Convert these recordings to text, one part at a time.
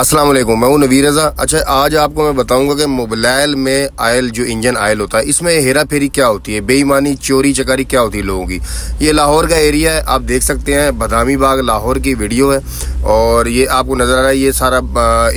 अस्सलाम वालेकुम मैं हूं नवीर रज़ा अच्छा आज आपको मैं बताऊंगा कि मोबाइल में आयल जो इंजन आयल होता है इसमें हेरा फेरी क्या होती है बेईमानी चोरी चकारी क्या होती है लोगों की ये लाहौर का एरिया है आप देख सकते हैं बदामी बाग लाहौर की वीडियो है और ये आपको नज़र आ रहा है ये सारा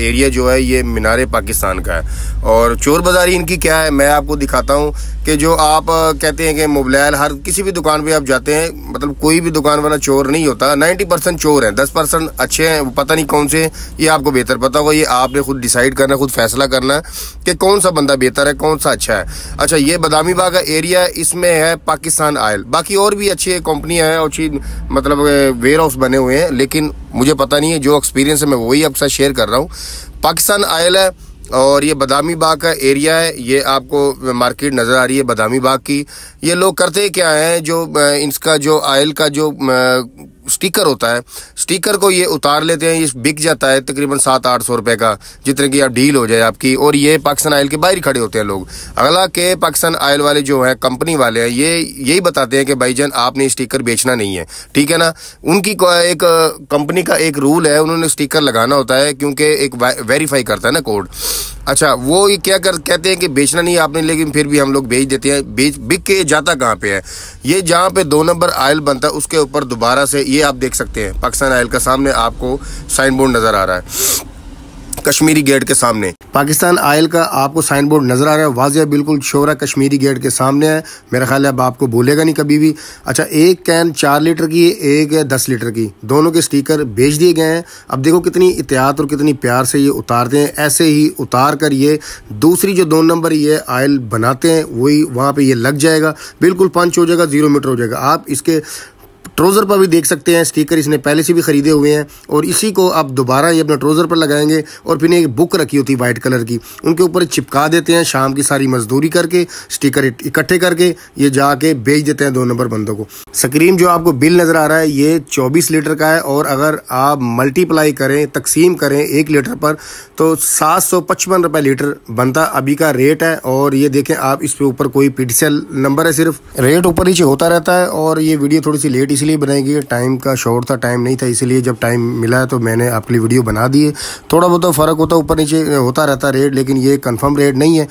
एरिया जो है ये मीनार पाकिस्तान का है और चोर बाजारी इनकी क्या है मैं आपको दिखाता हूँ कि जो आप कहते हैं कि मोबाइल हर किसी भी दुकान पर आप जाते हैं मतलब कोई भी दुकान वाला चोर नहीं होता नाइन्टी चोर हैं दस अच्छे हैं पता नहीं कौन से ये आपको बेहतर पता होगा ये आपने खुद डिसाइड करना खुद फैसला करना कि कौन सा बंदा बेहतर है कौन सा अच्छा है अच्छा ये बदामी बाग का एरिया इसमें है पाकिस्तान आयल बाकी और भी अच्छी कंपनियाँ हैं अच्छी मतलब वेयर हाउस बने हुए हैं लेकिन मुझे पता नहीं है जो एक्सपीरियंस है मैं वही आपसे शेयर कर रहा हूँ पाकिस्तान आयल है और ये बदामी बाग का एरिया है ये आपको मार्केट नज़र आ रही है बदामी बाग की ये लोग करते क्या हैं जो इसका जो आयल का जो स्टिकर होता है स्टिकर को ये उतार लेते हैं ये बिक जाता है तकरीबन सात आठ सौ रुपए का जितने की आप डील हो जाए आपकी और ये पाकिस्तान आयल के बाहर ही खड़े होते हैं लोग अगला के पाकिस्तान आयल वाले जो हैं कंपनी वाले हैं ये यही बताते हैं कि भाई जान आपने स्टिकर बेचना नहीं है ठीक है ना उनकी एक कंपनी का एक रूल है उन्होंने स्टिकर लगाना होता है क्योंकि एक वेरीफाई करता है ना कोड अच्छा वो ये क्या कर कहते हैं कि बेचना नहीं आपने लेकिन फिर भी हम लोग बेच देते हैं बेच बिक के जाता कहाँ पे है ये जहाँ पे दो नंबर आयल बनता है उसके ऊपर दोबारा से ये आप देख सकते हैं पाकिस्तान आयल का सामने आपको साइन बोर्ड नज़र आ रहा है कश्मीरी गेट के सामने पाकिस्तान आयल का आपको साइन बोर्ड नजर आ रहा है वाजिया बिल्कुल शोरा कश्मीरी गेट के सामने है मेरा ख्याल है अब आपको भूलेगा नहीं कभी भी अच्छा एक कैन चार लीटर की एक है दस लीटर की दोनों के स्टीकर बेच दिए गए हैं अब देखो कितनी एहतियात और कितनी प्यार से ये उतारते हैं ऐसे ही उतार कर ये दूसरी जो दो नंबर ये आयल बनाते हैं वही वहाँ पर ये लग जाएगा बिल्कुल पंच हो जाएगा ज़ीरो मीटर हो जाएगा आप इसके ट्रोज़र पर भी देख सकते हैं स्टिकर इसने पहले से भी ख़रीदे हुए हैं और इसी को आप दोबारा ये अपना ट्रोज़र पर लगाएंगे और फिर एक बुक रखी होती वाइट कलर की उनके ऊपर चिपका देते हैं शाम की सारी मजदूरी करके स्टिकर इकट्ठे करके ये जाके बेच देते हैं दो नंबर बंदों को स्क्रीन जो आपको बिल नज़र आ रहा है ये चौबीस लीटर का है और अगर आप मल्टीप्लाई करें तकसीम करें एक लीटर पर तो सात सौ पचपन रुपये लीटर बनता अभी का रेट है और ये देखें आप इस पर ऊपर कोई पी नंबर है सिर्फ रेट ऊपर नीचे होता रहता है और ये वीडियो थोड़ी सी लेट इसी इसलिए बनाई गई है टाइम का शोर था टाइम नहीं था इसीलिए जब टाइम मिला है तो मैंने आपके लिए वीडियो बना दी है थोड़ा बहुत तो फ़र्क होता ऊपर नीचे होता रहता रेट लेकिन ये कन्फर्म रेट नहीं है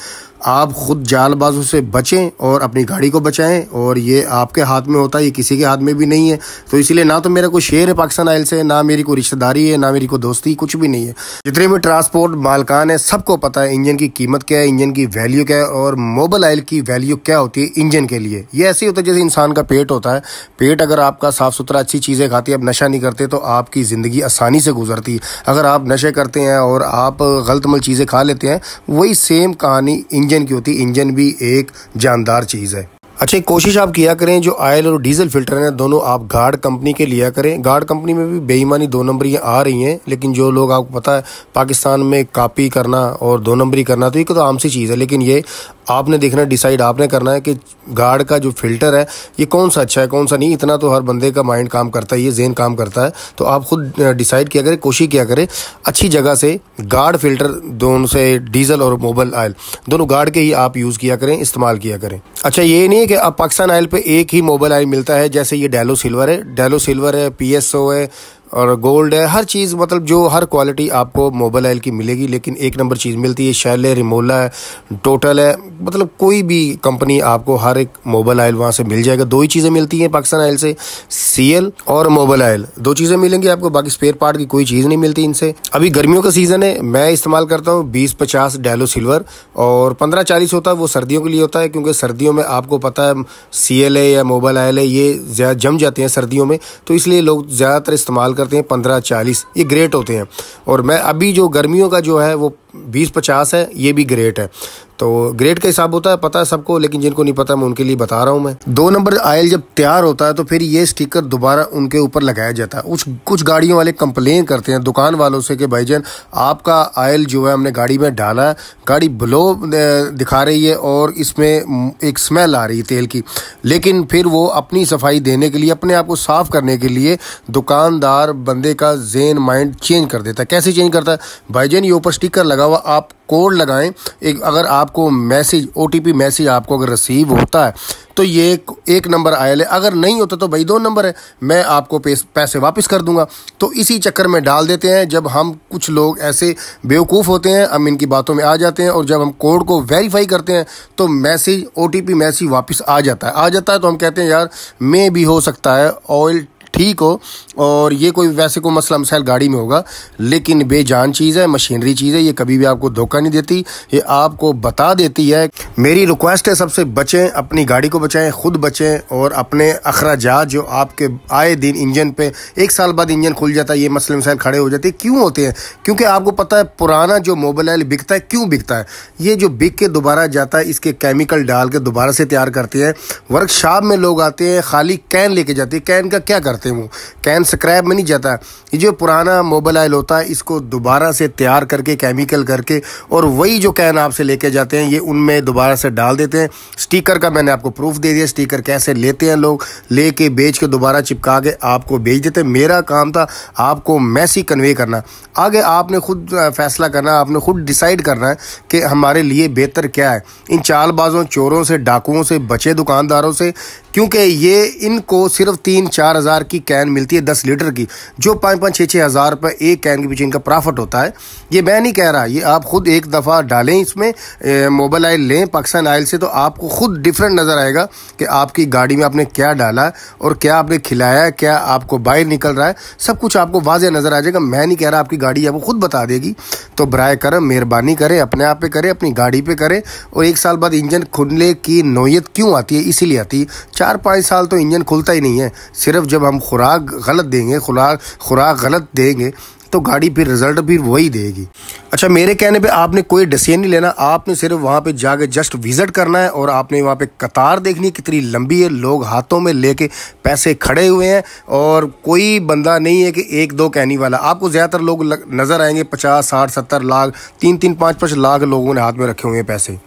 आप ख़ुद जालबाजों से बचें और अपनी गाड़ी को बचाएं और ये आपके हाथ में होता है ये किसी के हाथ में भी नहीं है तो इसलिए ना तो मेरा कोई शेयर है पाकिस्तान आयल से ना मेरी कोई रिश्तेदारी है ना मेरी कोई दोस्ती कुछ भी नहीं है जितने भी ट्रांसपोर्ट मालकान है सबको पता है इंजन की कीमत क्या है इंजन की वैल्यू क्या है और मोबल आयल की वैल्यू क्या होती है इंजन के लिए ये ऐसे होता है जैसे इंसान का पेट होता है पेट अगर आपका साफ़ सुथरा अच्छी चीज़ें खाती है आप नशा नहीं करते तो आपकी ज़िंदगी आसानी से गुजरती है अगर आप नशे करते हैं और आप गलत मल चीज़ें खा लेते हैं वही सेम कहानी इंजन इंजन की होती इंजन भी एक जानदार चीज़ है अच्छा एक कोशिश आप किया करें जो आयल और डीजल फिल्टर हैं दोनों आप गार्ड कंपनी के लिया करें गार्ड कंपनी में भी बेईमानी दो नंबरी आ रही हैं लेकिन जो लोग आपको पता है पाकिस्तान में कापी करना और दो नंबरी करना तो एक तो आम सी चीज़ है लेकिन ये आपने देखना डिसाइड आपने करना है कि गार्ड का जो फिल्टर है ये कौन सा अच्छा है कौन सा नहीं इतना तो हर बंदे का माइंड काम करता है ये जेन काम करता है तो आप खुद डिसाइड किया करें कोशिश किया करें अच्छी जगह से गार्ड फिल्टर दोनों से डीजल और मोबाइल आयल दोनों गार्ड के ही आप यूज़ किया करें इस्तेमाल किया करें अच्छा ये नहीं है कि अब पाकिस्तान आयल पे एक ही मोबाइल आयल मिलता है जैसे ये डेलो सिल्वर है डेलो सिल्वर है पी है और गोल्ड है हर चीज़ मतलब जो हर क्वालिटी आपको मोबाइल ऑयल की मिलेगी लेकिन एक नंबर चीज़ मिलती है शैल है रिमोला है टोटल है मतलब कोई भी कंपनी आपको हर एक मोबाइल ऑयल वहाँ से मिल जाएगा दो ही चीज़ें मिलती हैं पाकिस्तान ऑयल से सी और मोबाइल ऑयल दो चीज़ें मिलेंगी आपको बाकी स्पेयर पार्ट की कोई चीज़ नहीं मिलती इनसे अभी गर्मियों का सीज़न है मैं इस्तेमाल करता हूँ बीस पचास डैलो सिल्वर और पंद्रह चालीस होता है वो सर्दियों के लिए होता है क्योंकि सर्दियों में आपको पता है सी या मोबाइल ऑयल है ये ज़्यादा जम जाते हैं सर्दियों में तो इसलिए लोग ज़्यादातर इस्तेमाल कर करते हैं पंद्रह चालीस ये ग्रेट होते हैं और मैं अभी जो गर्मियों का जो है वो बीस पचास है ये भी ग्रेट है तो ग्रेड का हिसाब होता है पता है सबको लेकिन जिनको नहीं पता मैं उनके लिए बता रहा हूँ मैं दो नंबर आयल जब तैयार होता है तो फिर ये स्टिकर दोबारा उनके ऊपर लगाया जाता है कुछ कुछ गाड़ियों वाले कंप्लेन करते हैं दुकान वालों से कि जन आपका आयल जो है हमने गाड़ी में डाला है गाड़ी ब्लो दिखा रही है और इसमें एक स्मेल आ रही है तेल की लेकिन फिर वो अपनी सफाई देने के लिए अपने आप को साफ़ करने के लिए दुकानदार बंदे का जेन माइंड चेंज कर देता है कैसे चेंज करता है भाईजन ये ऊपर स्टिकर लगा हुआ आप कोड लगाएं एक अगर आपको मैसेज ओ मैसेज आपको अगर रिसीव होता है तो ये एक नंबर आया है अगर नहीं होता तो भाई दो नंबर है मैं आपको पैसे वापस कर दूंगा तो इसी चक्कर में डाल देते हैं जब हम कुछ लोग ऐसे बेवकूफ़ होते हैं हम इनकी बातों में आ जाते हैं और जब हम कोड को वेरीफाई करते हैं तो मैसेज ओ मैसेज वापस आ जाता है आ जाता है तो हम कहते हैं यार मे भी हो सकता है ऑयल ठीक हो और ये कोई वैसे कोई मसला मसाइल गाड़ी में होगा लेकिन बेजान चीज़ है मशीनरी चीज़ है ये कभी भी आपको धोखा नहीं देती ये आपको बता देती है मेरी रिक्वेस्ट है सबसे बचें अपनी गाड़ी को बचाएं खुद बचें और अपने अखराज जो आपके आए दिन इंजन पे एक साल बाद इंजन खुल जाता है ये मसले मसाइल खड़े हो जाते हैं क्यों होते हैं क्योंकि आपको पता है पुराना जो मोबाइल बिकता है क्यों बिकता है ये जो बिक के दोबारा जाता है इसके केमिकल डाल के दोबारा से तैयार करते हैं वर्कशॉप में लोग आते हैं खाली कैन लेके जाते हैं कैन का क्या करते हैं करते हो कैन स्क्रैप में नहीं जाता ये जो पुराना मोबाइल ऑयल होता है इसको दोबारा से तैयार करके केमिकल करके और वही जो कैन आपसे लेके जाते हैं ये उनमें दोबारा से डाल देते हैं स्टीकर का मैंने आपको प्रूफ दे दिया स्टीकर कैसे लेते हैं लोग लेके बेच के दोबारा चिपका के आपको बेच देते मेरा काम था आपको मैसी कन्वे करना आगे आपने खुद फैसला करना आपने खुद डिसाइड करना है कि हमारे लिए बेहतर क्या है इन चालबाजों चोरों से डाकुओं से बचे दुकानदारों से क्योंकि ये इनको सिर्फ तीन चार हज़ार की की कैन मिलती है दस लीटर की जो पाँच पाँच छः छः हज़ार रुपये एक कैन के पीछे इनका प्रॉफिट होता है ये मैं नहीं कह रहा ये आप खुद एक दफ़ा डालें इसमें मोबाइल ऑयल लें पाकिस्तान ऑयल से तो आपको खुद डिफरेंट नज़र आएगा कि आपकी गाड़ी में आपने क्या डाला और क्या आपने खिलाया क्या आपको बाहर निकल रहा है सब कुछ आपको वाजह नज़र आ जाएगा मैं नहीं कह रहा आपकी गाड़ी आपको खुद बता देगी तो बर करम मेहरबानी करें अपने आप पर करें अपनी गाड़ी पर करें और एक साल बाद इंजन खुलने की नोयत क्यों आती है इसीलिए आती है चार पाँच साल तो इंजन खुलता ही नहीं है सिर्फ जब हम खुराक गलत देंगे खुराक खुराक गलत देंगे तो गाड़ी फिर रिजल्ट भी वही देगी अच्छा मेरे कहने पे आपने कोई डिसीजन नहीं लेना आपने सिर्फ वहाँ पे जाके जस्ट विज़िट करना है और आपने वहाँ पे कतार देखनी है कितनी लंबी है लोग हाथों में लेके पैसे खड़े हुए हैं और कोई बंदा नहीं है कि एक दो कहने वाला आपको ज़्यादातर लोग नज़र आएंगे पचास साठ सत्तर लाख तीन तीन पाँच पाँच लाख लोगों ने हाथ में रखे हुए हैं पैसे